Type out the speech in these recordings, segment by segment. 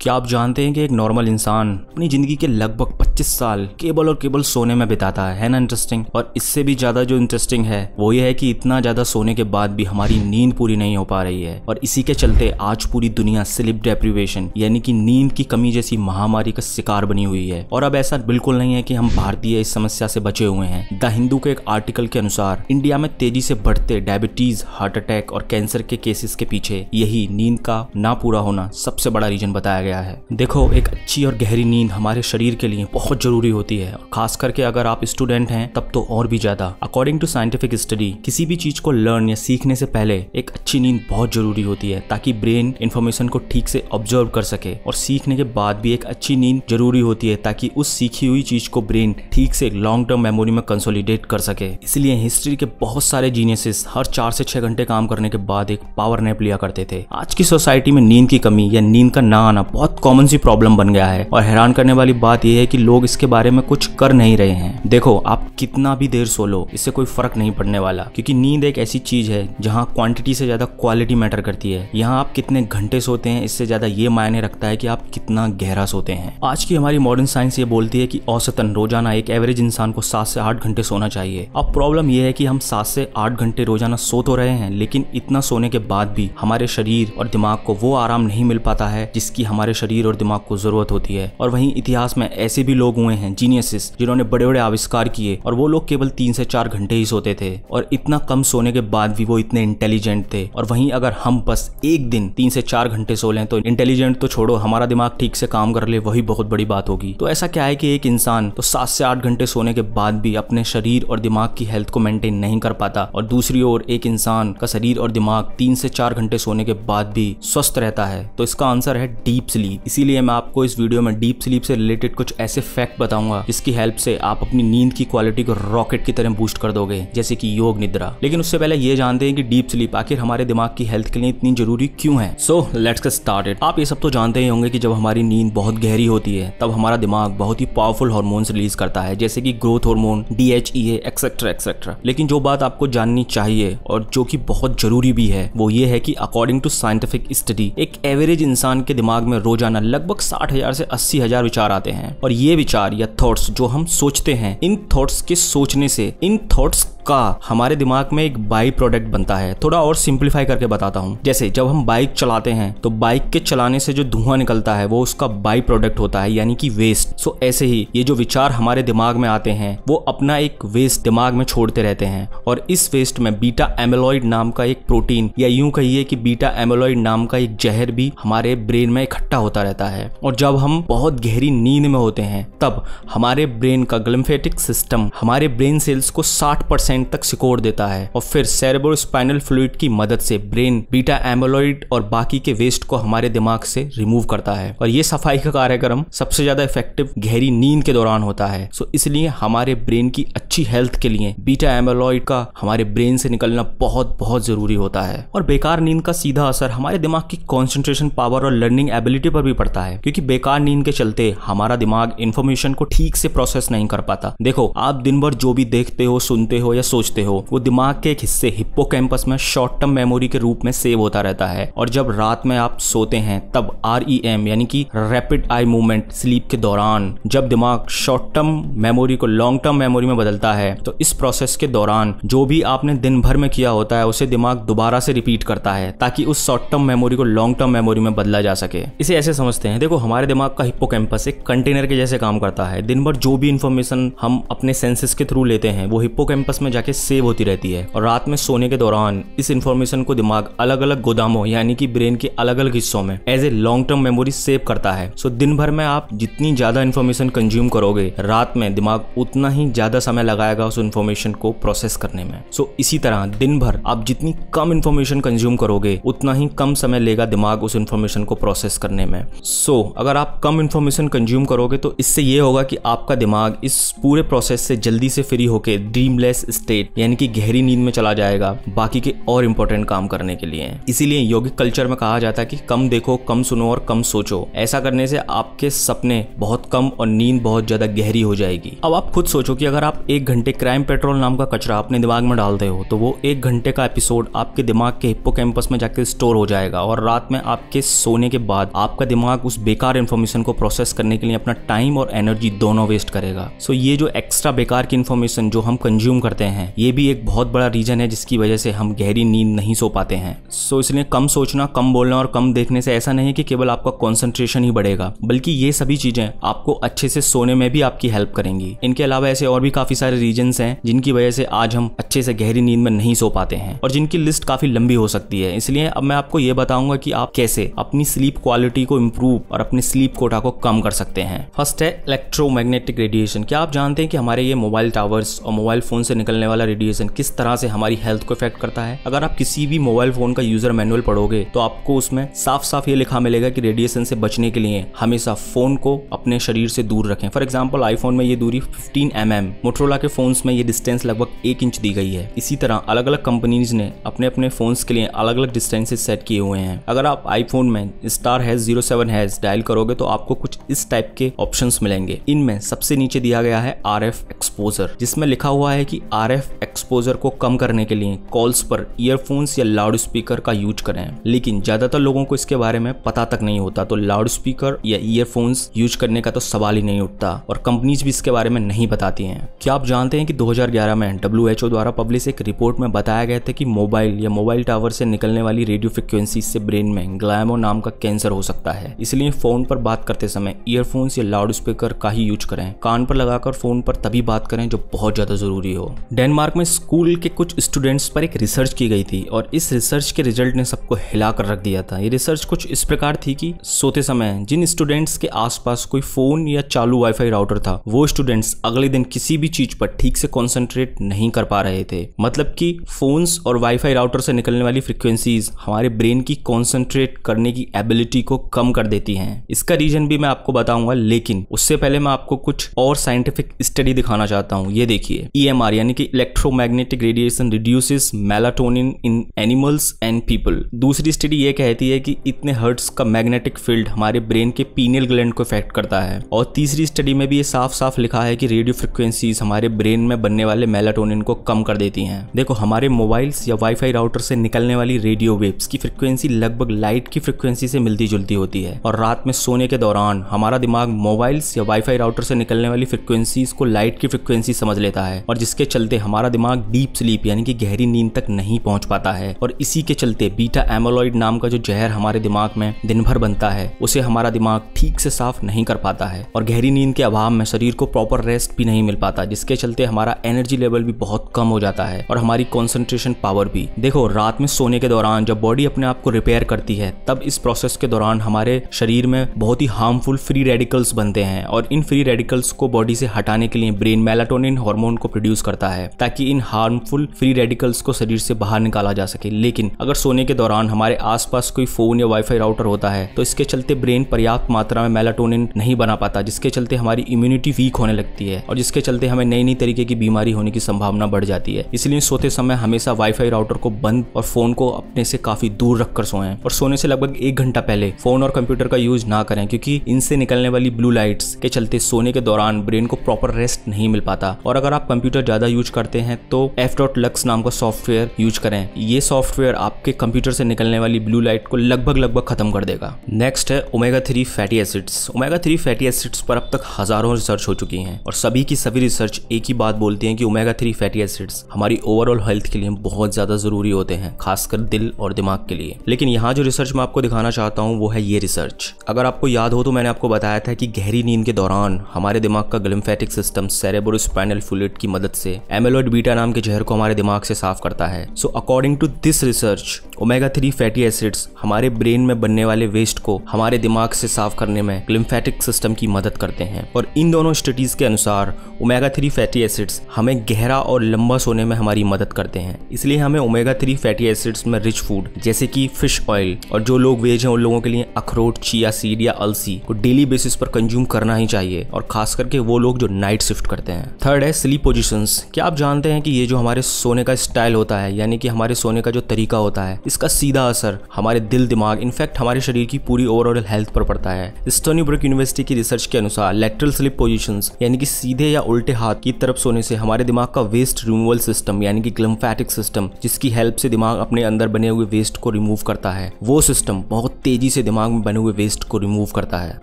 क्या आप जानते हैं कि एक नॉर्मल इंसान अपनी जिंदगी के लगभग 25 साल केबल और केबल सोने में बिताता है ना इंटरेस्टिंग और इससे भी ज्यादा जो इंटरेस्टिंग है वो ये है कि इतना ज्यादा सोने के बाद भी हमारी नींद पूरी नहीं हो पा रही है और इसी के चलते आज पूरी दुनिया स्लिप डेप्रिवेशन यानी कि नींद की कमी जैसी महामारी का शिकार बनी हुई है और अब ऐसा बिल्कुल नहीं है कि हम भारतीय इस समस्या से बचे हुए हैं द हिंदू के एक आर्टिकल के अनुसार इंडिया में तेजी से बढ़ते डायबिटीज हार्ट अटैक और कैंसर के केसेस के पीछे यही नींद का ना पूरा होना सबसे बड़ा रीजन बताया गया गया है देखो एक अच्छी और गहरी नींद हमारे शरीर के लिए बहुत जरूरी होती है और खास करके अगर आप स्टूडेंट हैं तब तो और भी ज्यादा अकॉर्डिंग टू साइंटिफिक स्टडी किसी भी चीज को लर्न या सीखने से पहले एक अच्छी नींद बहुत जरूरी होती है ताकि ब्रेन इन्फॉर्मेशन को ठीक से ऑब्जर्व कर सके और सीखने के बाद भी एक अच्छी नींद जरूरी होती है ताकि उस सीखी हुई चीज को ब्रेन ठीक से लॉन्ग टर्म मेमोरी में कंसोलिडेट कर सके इसलिए हिस्ट्री के बहुत सारे जीनियसिस हर चार से छह घंटे काम करने के बाद एक पावर नैप लिया करते थे आज की सोसाइटी में नींद की कमी या नींद का ना आना बहुत कॉमन सी प्रॉब्लम बन गया है और हैरान करने वाली बात यह है कि लोग इसके बारे में कुछ कर नहीं रहे हैं देखो आप कितना भी देर सो लो इससे कोई फर्क नहीं पड़ने वाला क्योंकि नींद एक ऐसी चीज है जहाँ क्वांटिटी से ज्यादा क्वालिटी मैटर करती है यहाँ आप कितने घंटे सोते हैं इससे ज्यादा ये मायने रखता है कि आप कितना गहरा सोते हैं आज की हमारी मॉडर्न साइंस ये बोलती है कि औसतन रोजाना एक एवरेज इंसान को सात से आठ घंटे सोना चाहिए अब प्रॉब्लम यह है कि हम सात से आठ घंटे रोजाना सो तो रहे हैं लेकिन इतना सोने के बाद भी हमारे शरीर और दिमाग को वो आराम नहीं मिल पाता है जिसकी हमारे हमारे शरीर और दिमाग को जरूरत होती है और वहीं इतिहास में ऐसे भी लोग हुए हैं जीनियसिस जिन्होंने बड़े बड़े आविष्कार किए और वो लोग केवल तीन से चार घंटे ही सोते थे और इतना कम सोने के बाद भी वो इतने इंटेलिजेंट थे और वहीं अगर हम बस एक दिन तीन से चार घंटे सो लें तो इंटेलिजेंट तो छोड़ो हमारा दिमाग ठीक से काम कर ले वही बहुत बड़ी बात होगी तो ऐसा क्या है कि एक इंसान तो सात से आठ घंटे सोने के बाद भी अपने शरीर और दिमाग की हेल्थ को मेंटेन नहीं कर पाता और दूसरी ओर एक इंसान का शरीर और दिमाग तीन से चार घंटे सोने के बाद भी स्वस्थ रहता है तो इसका आंसर है डीप स्लीप स्लीप इसीलिए मैं आपको इस वीडियो में डीप स्लीप से रिलेटेड कुछ ऐसे फैक्ट बताऊंगा जिसकी हेल्प से आप अपनी नींद की क्वालिटी को रॉकेट की तरह बूस्ट कर दोगे जैसे कि योग निद्रा लेकिन उससे पहले ये जानते हैं कि डीप स्लीप आखिर हमारे दिमाग की हेल्थ के लिए इतनी जरूरी क्यों है सो लेट्स गेट स्टार्टेड आप ये सब तो जानते ही होंगे की जब हमारी नींद बहुत गहरी होती है तब हमारा दिमाग बहुत ही पावरफुल हॉर्मोन रिलीज करता है जैसे की growth hormone D H E etcetera etcetera लेकिन जो बात आपको जाननी चाहिए और जो की बहुत जरूरी भी है वो ये है की अकॉर्डिंग टू साइंटिफिक स्टडी एक एवरेज इंसान के दिमाग में रोजाना लगभग साठ हजार से अस्सी हजार विचार आते हैं और ये विचार या थॉट्स जो हम सोचते हैं इन थॉट्स के सोचने से इन थॉट्स का हमारे दिमाग में एक बाई प्रोडक्ट बनता है थोड़ा और सिंप्लीफाई करके बताता हूँ जैसे जब हम बाइक चलाते हैं तो बाइक के चलाने से जो धुआं निकलता है वो उसका बाई प्रोडक्ट होता है यानी कि वेस्ट सो ऐसे ही ये जो विचार हमारे दिमाग में आते हैं वो अपना एक वेस्ट दिमाग में छोड़ते रहते हैं और इस वेस्ट में बीटा एमेलॉइड नाम का एक प्रोटीन या यूं कहिए कि बीटा एमेलॉइड नाम का एक जहर भी हमारे ब्रेन में इकट्ठा होता रहता है और जब हम बहुत गहरी नींद में होते हैं तब हमारे ब्रेन का ग्लिम्फेटिक सिस्टम हमारे ब्रेन सेल्स को साठ ब्रेन तक सिकोड़ देता है और फिर सेरेब्रो स्पाइनल फ्लूड की मदद से ब्रेन बीटा एमोलॉइड और बाकी के वेस्ट को हमारे दिमाग से रिमूव करता है और ये सफाई का कार्यक्रम सबसे ज्यादा इफेक्टिव गहरी नींद के दौरान होता है सो इसलिए हमारे ब्रेन की अच्छी हेल्थ के लिए बीटा एमोलॉइड का हमारे ब्रेन से निकलना बहुत बहुत जरूरी होता है और बेकार नींद का सीधा असर हमारे दिमाग की कॉन्सेंट्रेशन पावर और लर्निंग एबिलिटी पर भी पड़ता है क्योंकि बेकार नींद के चलते हमारा दिमाग इन्फॉर्मेशन को ठीक से प्रोसेस नहीं कर पाता देखो आप दिन भर जो भी देखते हो सुनते हो या सोचते हो वो दिमाग के एक हिस्से हिप्पो में शॉर्ट टर्म मेमोरी के रूप में सेव होता रहता है और जब रात में आप सोते हैं तब आर e यानी कि रैपिड आई मूवमेंट स्लीप के दौरान जब दिमाग शॉर्ट टर्म मेमोरी को लॉन्ग टर्म मेमोरी में बदलता है तो इस प्रोसेस के दौरान जो भी आपने दिन भर में किया होता है उसे दिमाग दोबारा से रिपीट करता है ताकि उस शॉर्ट टर्म मेमोरी को लॉन्ग टर्म मेमोरी में बदला जा सके इसे ऐसे समझते हैं देखो हमारे दिमाग का हिप्पो एक कंटेनर के जैसे काम करता है दिन भर जो भी इंफॉर्मेशन हम अपने सेंसेस के थ्रू लेते हैं वो हिप्पो में में जाके सेव होती रहती है और रात में सोने के दौरान इस इन्फॉर्मेशन को दिमाग अलग अलग गोदामों यानी कि ब्रेन के अलग अलग हिस्सों में as a long term memory save करता है सो दिन भर में आप जितनी ज्यादा इन्फॉर्मेशन कंज्यूम करोगे रात में दिमाग उतना ही ज्यादा समय लगाएगा उस इन्फॉर्मेशन को प्रोसेस करने में सो इसी तरह दिन भर आप जितनी कम इन्फॉर्मेशन कंज्यूम करोगे उतना ही कम समय लेगा दिमाग उस इन्फॉर्मेशन को प्रोसेस करने में सो अगर आप कम इन्फॉर्मेशन कंज्यूम करोगे तो इससे ये होगा कि आपका दिमाग इस पूरे प्रोसेस से जल्दी से फ्री होकर ड्रीमलेस स्टेट यानी कि गहरी नींद में चला जाएगा बाकी के और इम्पोर्टेंट काम करने के लिए इसीलिए योगिक कल्चर में कहा जाता है कि कम देखो कम सुनो और कम सोचो ऐसा करने से आपके सपने बहुत कम और नींद बहुत ज्यादा गहरी हो जाएगी अब आप खुद सोचो कि अगर आप एक घंटे क्राइम पेट्रोल नाम का कचरा अपने दिमाग में डालते हो तो वो एक घंटे का एपिसोड आपके दिमाग के हिप्पो में जाकर स्टोर हो जाएगा और रात में आपके सोने के बाद आपका दिमाग उस बेकार इन्फॉर्मेशन को प्रोसेस करने के लिए अपना टाइम और एनर्जी दोनों वेस्ट करेगा सो so ये जो एक्स्ट्रा बेकार की इन्फॉर्मेशन जो हम कंज्यूम करते हैं हैं ये भी एक बहुत बड़ा रीजन है जिसकी वजह से हम गहरी नींद नहीं सो पाते हैं सो so, इसलिए कम सोचना कम बोलना और कम देखने से ऐसा नहीं कि केवल आपका कॉन्सेंट्रेशन ही बढ़ेगा बल्कि ये सभी चीजें आपको अच्छे से सोने में भी आपकी हेल्प करेंगी इनके अलावा ऐसे और भी काफी सारे रीजन है जिनकी वजह से आज हम अच्छे से गहरी नींद में नहीं सो पाते हैं और जिनकी लिस्ट काफी लंबी हो सकती है इसलिए अब मैं आपको ये बताऊंगा कि आप कैसे अपनी स्लीप क्वालिटी को इम्प्रूव और अपने स्लीप कोटा को कम कर सकते हैं फर्स्ट है इलेक्ट्रोमैग्नेटिक रेडिएशन क्या आप जानते हैं कि हमारे ये मोबाइल टावर्स और मोबाइल फोन से निकलने निकलने वाला रेडिएशन किस तरह से हमारी हेल्थ को इफेक्ट करता है अगर आप किसी भी मोबाइल फोन का यूजर मैनुअल पढ़ोगे तो आपको उसमें साफ साफ ये लिखा मिलेगा कि रेडिएशन से बचने के लिए हमेशा फोन को अपने शरीर से दूर रखें फॉर एग्जाम्पल आईफोन में ये दूरी फिफ्टीन एम एम मोट्रोला के फोन में ये डिस्टेंस लगभग एक इंच दी गई है इसी तरह अलग अलग कंपनीज ने अपने अपने फोन के लिए अलग अलग डिस्टेंसेज सेट किए हुए हैं अगर आप आईफोन में star hash zero seven hash dial करोगे तो आपको कुछ इस टाइप के ऑप्शन मिलेंगे इनमें सबसे नीचे दिया गया है आर एफ एक्सपोजर जिसमें लिखा हुआ है कि आर एफ एक्सपोजर को कम करने के लिए कॉल्स पर ईयरफोन्स या लाउड स्पीकर का यूज करें लेकिन ज्यादातर लोगों को इसके बारे में पता तक नहीं होता तो लाउड स्पीकर या ईयरफोन्स यूज करने का तो सवाल ही नहीं उठता और कंपनीज भी इसके बारे में नहीं बताती हैं क्या आप जानते हैं कि 2011 में डब्ल्यू द्वारा पब्लिश एक रिपोर्ट में बताया गया था कि मोबाइल या मोबाइल टावर से निकलने वाली रेडियो फ्रिक्वेंसी से ब्रेन में ग्लायमो नाम का कैंसर हो सकता है इसलिए फोन पर बात करते समय ईयरफोन्स या लाउड स्पीकर का ही यूज करें कान पर लगाकर फोन पर तभी बात करें जो बहुत ज्यादा जरूरी हो डेनमार्क में स्कूल के कुछ स्टूडेंट्स पर एक रिसर्च की गई थी और इस रिसर्च के रिजल्ट ने सबको हिला कर रख दिया था ये रिसर्च कुछ इस प्रकार थी कि सोते समय जिन स्टूडेंट्स के आसपास कोई फोन या चालू वाईफाई राउटर था वो स्टूडेंट्स अगले दिन किसी भी चीज पर ठीक से कॉन्सेंट्रेट नहीं कर पा रहे थे मतलब की फोन्स और वाईफाई राउटर से निकलने वाली फ्रिक्वेंसीज हमारे ब्रेन की कॉन्सेंट्रेट करने की एबिलिटी को कम कर देती है इसका रीजन भी मैं आपको बताऊंगा लेकिन उससे पहले मैं आपको कुछ और साइंटिफिक स्टडी दिखाना चाहता हूँ ये देखिए ई e यानी कि electromagnetic radiation reduces melatonin in animals and people दूसरी स्टडी ये कहती है कि इतने हर्ट्स का मैग्नेटिक फील्ड हमारे ब्रेन के पीनियल ग्लैंड को इफेक्ट करता है और तीसरी स्टडी में भी ये साफ साफ लिखा है कि रेडियो फ्रिक्वेंसीज हमारे ब्रेन में बनने वाले मेलाटोनिन को कम कर देती हैं देखो हमारे मोबाइल्स या वाईफाई राउटर से निकलने वाली रेडियो वेव्स की फ्रिक्वेंसी लगभग लाइट की फ्रिक्वेंसी से मिलती जुलती होती है और रात में सोने के दौरान हमारा दिमाग मोबाइल्स या वाईफाई राउटर से निकलने वाली फ्रिक्वेंसीज को लाइट की फ्रिक्वेंसी समझ लेता है और जिसके चलते चलते हमारा दिमाग डीप स्लीप यानी कि गहरी नींद तक नहीं पहुंच पाता है और इसी के चलते बीटा एमोलॉइड नाम का जो जहर हमारे दिमाग में दिन भर बनता है उसे हमारा दिमाग ठीक से साफ नहीं कर पाता है और गहरी नींद के अभाव में शरीर को प्रॉपर रेस्ट भी नहीं मिल पाता जिसके चलते हमारा एनर्जी लेवल भी बहुत कम हो जाता है और हमारी कॉन्सेंट्रेशन पावर भी देखो रात में सोने के दौरान जब बॉडी अपने आप को रिपेयर करती है तब इस प्रोसेस के दौरान हमारे शरीर में बहुत ही हार्मफुल फ्री रेडिकल्स बनते हैं और इन फ्री रेडिकल्स को बॉडी से हटाने के लिए ब्रेन मेलाटोनिन हार्मोन को प्रोड्यूस करता है है ताकि इन हार्मफुल फ्री रेडिकल्स को शरीर से बाहर निकाला जा सके लेकिन अगर सोने के दौरान हमारे आसपास कोई फोन या वाईफाई राउटर होता है तो इसके चलते ब्रेन पर्याप्त मात्रा में मेलाटोनिन नहीं बना पाता जिसके चलते हमारी इम्यूनिटी वीक होने लगती है और जिसके चलते हमें नई नई तरीके की बीमारी होने की संभावना बढ़ जाती है इसलिए सोते समय हमेशा वाईफाई राउटर को बंद और फोन को अपने से काफी दूर रखकर सोएं और सोने से लगभग एक घंटा पहले फोन और कंप्यूटर का यूज ना करें क्योंकि इनसे निकलने वाली ब्लू लाइट्स के चलते सोने के दौरान ब्रेन को प्रॉपर रेस्ट नहीं मिल पाता और अगर आप कंप्यूटर ज्यादा यूज यूज करते हैं तो एफ डॉट लक्स नाम का सॉफ्टवेयर यूज करें ये सॉफ्टवेयर आपके कंप्यूटर से निकलने वाली ब्लू लाइट को लगभग लगभग खत्म कर देगा नेक्स्ट है omega three fatty acids omega three fatty acids पर अब तक हजारों रिसर्च हो चुकी है और सभी की सभी रिसर्च एक ही बात बोलती है कि ओमेगा थ्री फैटी एसिड्स हमारी ओवरऑल हेल्थ के लिए बहुत ज्यादा जरूरी होते हैं खासकर दिल और दिमाग के लिए लेकिन यहाँ जो रिसर्च मैं आपको दिखाना चाहता हूँ वो है ये रिसर्च अगर आपको याद हो तो मैंने आपको बताया था कि गहरी नींद के दौरान हमारे दिमाग का glymphatic system cerebrospinal fluid की मदद से एमेलॉइड बीटा नाम के जहर को हमारे दिमाग से साफ करता है so according to this research omega three fatty acids हमारे ब्रेन में बनने वाले वेस्ट को हमारे दिमाग से साफ करने में लिम्फेटिक सिस्टम की मदद करते हैं और इन दोनों स्टडीज के अनुसार ओमेगा थ्री फैटी एसिड्स हमें गहरा और लंबा सोने में हमारी मदद करते हैं इसलिए हमें ओमेगा थ्री फैटी एसिड्स में रिच फूड जैसे कि फिश ऑयल और जो लोग वेज हैं उन लोगों के लिए अखरोट चिया सीड या अलसी को डेली बेसिस पर कंज्यूम करना ही चाहिए और खास करके वो लोग जो नाइट शिफ्ट करते हैं थर्ड है स्लीप पोजिशन क्या आप जानते हैं कि ये जो हमारे सोने का स्टाइल होता है यानी कि हमारे सोने का जो तरीका होता है इसका सीधा असर हमारे दिल दिमाग इनफैक्ट हमारे शरीर की पूरी ओवरऑल हेल्थ पर पड़ता है स्टोनी ब्रुक यूनिवर्सिटी की रिसर्च के अनुसार लेटरल स्लिप पोजिशन यानी कि सीधे या उल्टे हाथ की तरफ सोने से हमारे दिमाग का वेस्ट रिमूवल सिस्टम यानी कि ग्लम्फेटिक सिस्टम जिसकी हेल्प से दिमाग अपने अंदर बने हुए वेस्ट को रिमूव करता है वो सिस्टम बहुत तेजी से दिमाग में बने हुए वेस्ट को रिमूव करता है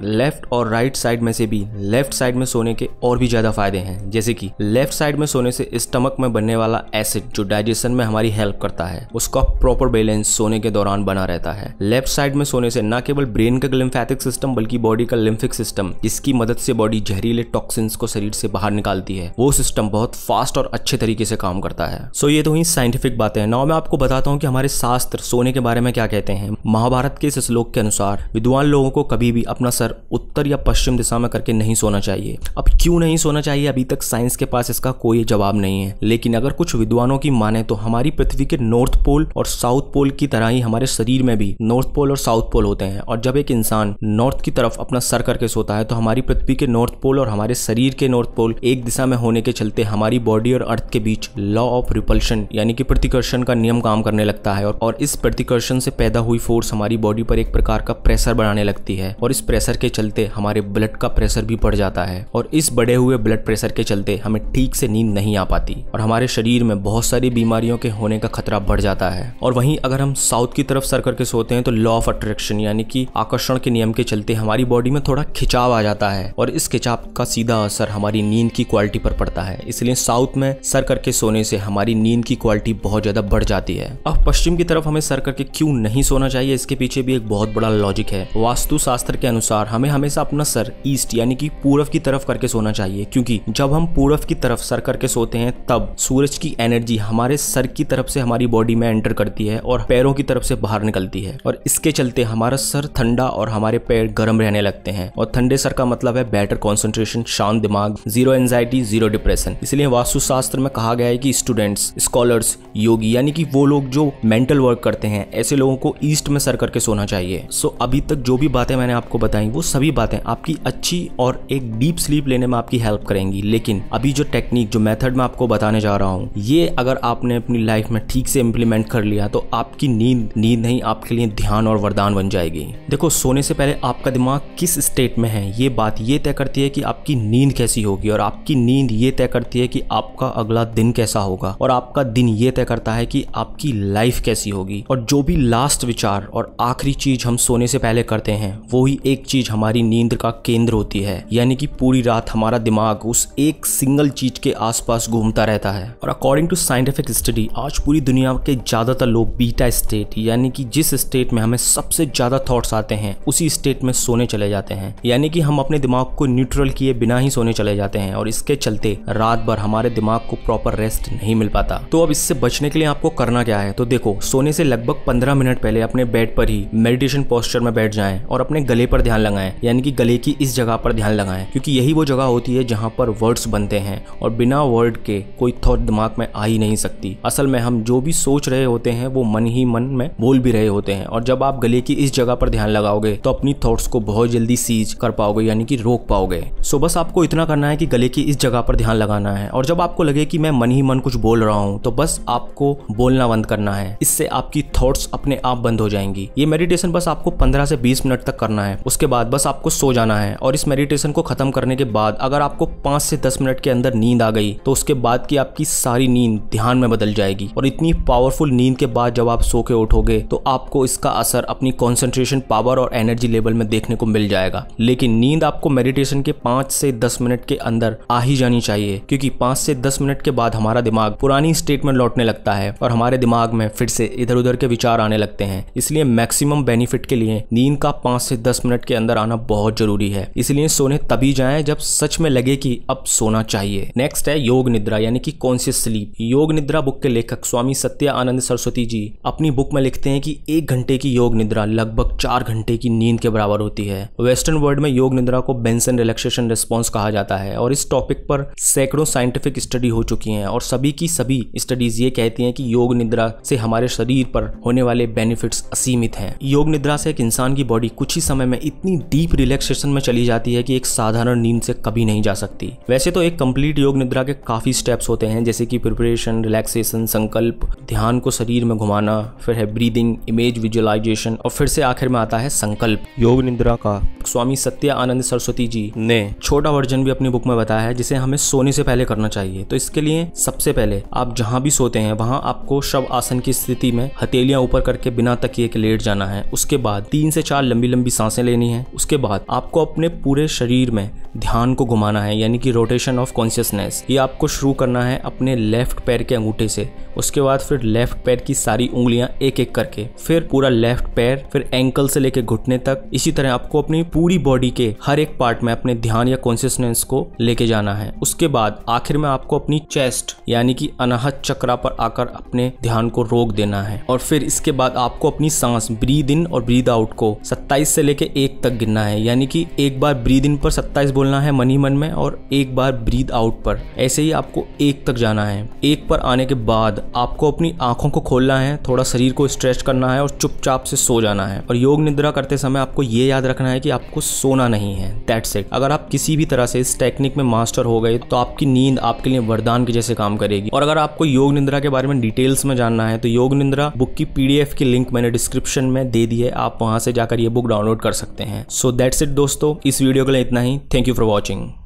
लेफ्ट और राइट साइड में से भी लेफ्ट साइड में सोने के और भी ज्यादा फायदे हैं जैसे कि लेफ्ट साइड में सोने से स्टमक में बनने वाला एसिड जो डाइजेशन में हमारी हेल्प करता है उसका प्रॉपर बैलेंस सोने के दौरान बना रहता है लेफ्ट साइड में सोने से न केवल ब्रेन का लिम्फेटिक सिस्टम बल्कि बॉडी का लिम्फिक सिस्टम जिसकी मदद से बॉडी जहरीले टॉक्सिन को शरीर से बाहर निकालती है वो सिस्टम बहुत फास्ट और अच्छे तरीके से काम करता है सो ये तो ही साइंटिफिक बातें हैं नाउ मैं आपको बताता हूँ कि हमारे शास्त्र सोने के बारे में क्या कहते हैं महाभारत के इस श्लोक के अनुसार विद्वान लोगों को कभी भी अपना सर उत्तर या पश्चिम दिशा में करके नहीं सोना चाहिए अब क्यों नहीं सोना चाहिए अभी तक साइंस के पास इसका कोई जवाब नहीं नहीं है लेकिन अगर कुछ विद्वानों की माने तो हमारी पृथ्वी के नॉर्थ पोल और साउथ पोल की तरह ही हमारे शरीर में भी नॉर्थ पोल और साउथ पोल होते हैं और जब एक इंसान नॉर्थ की तरफ अपना सर करके सोता है तो हमारी पृथ्वी के नॉर्थ पोल और हमारे शरीर के नॉर्थ पोल एक दिशा में होने के चलते हमारी बॉडी और अर्थ के बीच लॉ ऑफ रिपल्शन यानी कि प्रतिकर्षण का नियम काम करने लगता है और, इस प्रतिकर्षण से पैदा हुई फोर्स हमारी बॉडी पर एक प्रकार का प्रेशर बढ़ाने लगती है और इस प्रेशर के चलते हमारे ब्लड का प्रेशर भी बढ़ जाता है और इस बढ़े हुए ब्लड प्रेशर के चलते हमें ठीक से नींद नहीं आ पाती पाती और हमारे शरीर में बहुत सारी बीमारियों के होने का खतरा बढ़ जाता है और वहीं अगर हम साउथ की तरफ सर करके सोते हैं तो लॉ ऑफ अट्रैक्शन यानी कि आकर्षण के नियम के चलते हमारी बॉडी में थोड़ा खिंचाव आ जाता है और इस खिंचाव का सीधा असर हमारी नींद की क्वालिटी पर पड़ता है इसलिए साउथ में सर करके सोने से हमारी नींद की क्वालिटी बहुत ज्यादा बढ़ जाती है अब पश्चिम की तरफ हमें सर करके क्यों नहीं सोना चाहिए इसके पीछे भी एक बहुत बड़ा लॉजिक है वास्तु शास्त्र के अनुसार हमें हमेशा अपना सर ईस्ट यानी कि पूर्व की तरफ करके सोना चाहिए क्योंकि जब हम पूर्व की तरफ सर करके सोते हैं हैं तब सूरज की एनर्जी हमारे सर की तरफ से हमारी बॉडी में एंटर करती है और पैरों की तरफ से बाहर निकलती है और इसके चलते हमारा सर ठंडा और हमारे पैर गर्म रहने लगते हैं और ठंडे सर का मतलब है बेटर कॉन्सेंट्रेशन शांत दिमाग जीरो एंजाइटी जीरो डिप्रेशन इसलिए वास्तुशास्त्र में कहा गया है कि स्टूडेंट्स स्कॉलर्स योगी यानी कि वो लोग जो मेंटल वर्क करते हैं ऐसे लोगों को ईस्ट में सर करके सोना चाहिए सो अभी तक जो भी बातें मैंने आपको बताई वो सभी बातें आपकी अच्छी और एक डीप स्लीप लेने में आपकी हेल्प करेंगी लेकिन अभी जो टेक्निक जो मेथड में मैं आपको बताने जा रहा हूँ ये अगर आपने अपनी लाइफ में ठीक से इम्प्लीमेंट कर लिया तो आपकी नींद नींद नहीं आपके लिए ध्यान और वरदान बन जाएगी देखो सोने से पहले आपका दिमाग किस स्टेट में है ये बात ये तय करती है कि आपकी नींद कैसी होगी और आपकी नींद ये तय करती है कि आपका अगला दिन कैसा होगा और आपका दिन ये तय करता है कि आपकी लाइफ कैसी होगी और जो भी लास्ट विचार और आखिरी चीज हम सोने से पहले करते हैं वो ही एक चीज हमारी नींद का केंद्र होती है यानी कि पूरी रात हमारा दिमाग उस एक सिंगल चीज के आसपास घूमता रहता है और अकॉर्डिंग टू साइंटिफिक स्टडी आज पूरी दुनिया के ज्यादातर लोग बीटा स्टेट यानी कि जिस स्टेट में हमें सबसे ज्यादा थॉट्स आते हैं उसी स्टेट में सोने चले जाते हैं यानी कि हम अपने दिमाग को न्यूट्रल किए बिना ही सोने चले जाते हैं और इसके चलते रात भर हमारे दिमाग को प्रॉपर रेस्ट नहीं मिल पाता तो अब इससे बचने के लिए आपको करना क्या है तो देखो सोने से लगभग पंद्रह मिनट पहले अपने बेड पर ही मेडिटेशन पोस्टर में बैठ जाए और अपने गले पर ध्यान लगाए यानी कि गले की इस जगह पर ध्यान लगाए क्योंकि यही वो जगह होती है जहाँ पर वर्ड्स बनते हैं और बिना वर्ड के कोई थॉट दिमाग में आ ही नहीं सकती असल में हम जो भी सोच रहे होते हैं वो मन ही मन में बोल भी रहे होते हैं और जब आप गले की इस जगह पर ध्यान लगाओगे तो अपनी थॉट्स को बहुत जल्दी सीज कर पाओगे यानी कि रोक पाओगे सो बस आपको इतना करना है कि गले की इस जगह पर ध्यान लगाना है और जब आपको लगे कि मैं मन ही मन कुछ बोल रहा हूँ तो बस आपको बोलना बंद करना है इससे आपकी थॉट्स अपने आप बंद हो जाएंगी ये मेडिटेशन बस आपको पंद्रह से बीस मिनट तक करना है उसके बाद बस आपको सो जाना है और इस मेडिटेशन को खत्म करने के बाद अगर आपको पांच से दस मिनट के अंदर नींद आ गई तो उसके बाद की आपकी सारी नींद ध्यान में बदल जाएगी और इतनी पावरफुल नींद के बाद जब आप सो के उठोगे तो आपको इसका असर अपनी कॉन्सेंट्रेशन पावर और एनर्जी लेवल में देखने को मिल जाएगा लेकिन नींद आपको मेडिटेशन के पांच से दस मिनट के अंदर आ ही जानी चाहिए क्योंकि पांच से दस मिनट के बाद हमारा दिमाग पुरानी स्टेट में लौटने लगता है और हमारे दिमाग में फिर से इधर उधर के विचार आने लगते हैं इसलिए मैक्सिमम बेनिफिट के लिए नींद का पांच से दस मिनट के अंदर आना बहुत जरूरी है इसलिए सोने तभी जाए जब सच में लगे की अब सोना चाहिए नेक्स्ट है योग निद्रा निद्रा यानी कि कॉन्सियस स्लीप योग निद्रा बुक के लेखक स्वामी सत्या आनंद सरस्वती जी अपनी बुक में लिखते हैं कि एक घंटे की योग निद्रा लगभग चार घंटे की नींद के बराबर होती है वेस्टर्न वर्ल्ड में योग निद्रा को बेंसन रिलैक्सेशन रिस्पॉन्स कहा जाता है और इस टॉपिक पर सैकड़ों साइंटिफिक स्टडी हो चुकी है और सभी की सभी स्टडीज ये कहती है कि योग निद्रा से हमारे शरीर पर होने वाले बेनिफिट्स असीमित हैं योग निद्रा से एक इंसान की बॉडी कुछ ही समय में इतनी डीप रिलैक्सेशन में चली जाती है कि एक साधारण नींद से कभी नहीं जा सकती वैसे तो एक कंप्लीट योग निद्रा के काफी स्टेप्स होते हैं जैसे कि प्रिपरेशन रिलैक्सेशन संकल्प ध्यान को शरीर में घुमाना फिर है ब्रीदिंग इमेज विजुअलाइजेशन और फिर से आखिर में आता है संकल्प योग निद्रा का स्वामी सत्या आनंद सरस्वती जी ने छोटा वर्जन भी अपनी बुक में बताया है जिसे हमें सोने से पहले करना चाहिए तो इसके लिए सबसे पहले आप जहां भी सोते हैं वहां आपको शव आसन की स्थिति में हथेलियां ऊपर करके बिना तकिए के लेट जाना है उसके बाद तीन से चार लंबी लंबी सांसें लेनी है उसके बाद आपको अपने पूरे शरीर में ध्यान को घुमाना है यानी कि रोटेशन ऑफ कॉन्शियसनेस ये आपको शुरू करना है अपने लेफ्ट पैर के अंगूठे से उसके बाद फिर लेफ्ट पैर की सारी उंगलियां एक एक करके फिर पूरा लेफ्ट पैर फिर एंकल से लेके घुटने तक इसी तरह आपको अपनी पूरी बॉडी के हर एक पार्ट में अपने ध्यान या कॉन्सियसनेस को लेके जाना है उसके बाद आखिर में आपको अपनी चेस्ट यानी कि अनाहत चक्रा पर आकर अपने ध्यान को रोक देना है और फिर इसके बाद आपको अपनी सांस ब्रीद इन और ब्रीद आउट को 27 से लेके एक तक गिनना है यानी कि एक बार ब्रीद इन पर 27 बोलना है मन ही मन में और एक बार ब्रीद आउट पर ऐसे ही आपको एक तक जाना है एक पर आने के बाद आपको अपनी आंखों को खोलना है थोड़ा शरीर को स्ट्रेच करना है और चुपचाप से सो जाना है और योग निद्रा करते समय आपको ये याद रखना है कि आप आपको सोना नहीं है दैट्स इट अगर आप किसी भी तरह से इस टेक्निक में मास्टर हो गए तो आपकी नींद आपके लिए वरदान के जैसे काम करेगी और अगर आपको योग निंद्रा के बारे में डिटेल्स में जानना है तो योग निंद्रा बुक की पीडीएफ की लिंक मैंने डिस्क्रिप्शन में दे दी है आप वहां से जाकर ये बुक डाउनलोड कर सकते हैं सो दैट्स इट दोस्तों इस वीडियो के लिए इतना ही थैंक यू फॉर वॉचिंग